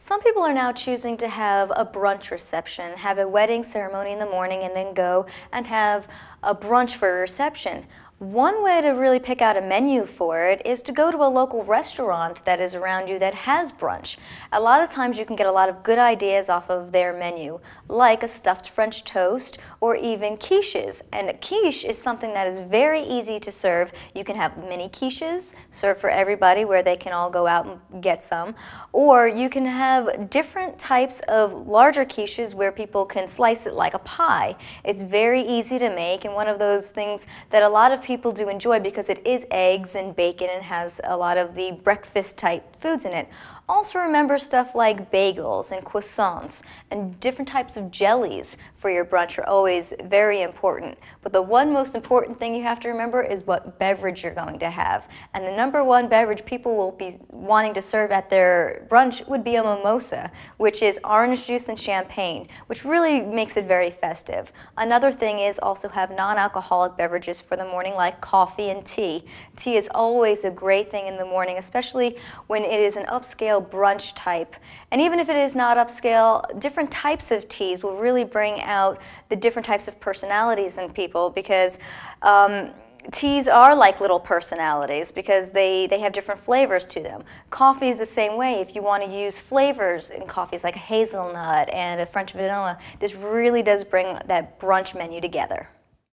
Some people are now choosing to have a brunch reception, have a wedding ceremony in the morning, and then go and have a brunch for a reception. One way to really pick out a menu for it is to go to a local restaurant that is around you that has brunch. A lot of times you can get a lot of good ideas off of their menu, like a stuffed French toast or even quiches. And a quiche is something that is very easy to serve. You can have mini quiches served for everybody where they can all go out and get some. Or you can have different types of larger quiches where people can slice it like a pie. It's very easy to make and one of those things that a lot of people do enjoy because it is eggs and bacon and has a lot of the breakfast type foods in it. Also remember stuff like bagels and croissants and different types of jellies for your brunch are always very important. But the one most important thing you have to remember is what beverage you're going to have. And the number one beverage people will be wanting to serve at their brunch would be a mimosa, which is orange juice and champagne, which really makes it very festive. Another thing is also have non-alcoholic beverages for the morning like coffee and tea. Tea is always a great thing in the morning, especially when it is an upscale brunch type. And even if it is not upscale, different types of teas will really bring out the different types of personalities in people because um, teas are like little personalities because they, they have different flavors to them. Coffee is the same way. If you want to use flavors in coffees like hazelnut and a French vanilla, this really does bring that brunch menu together.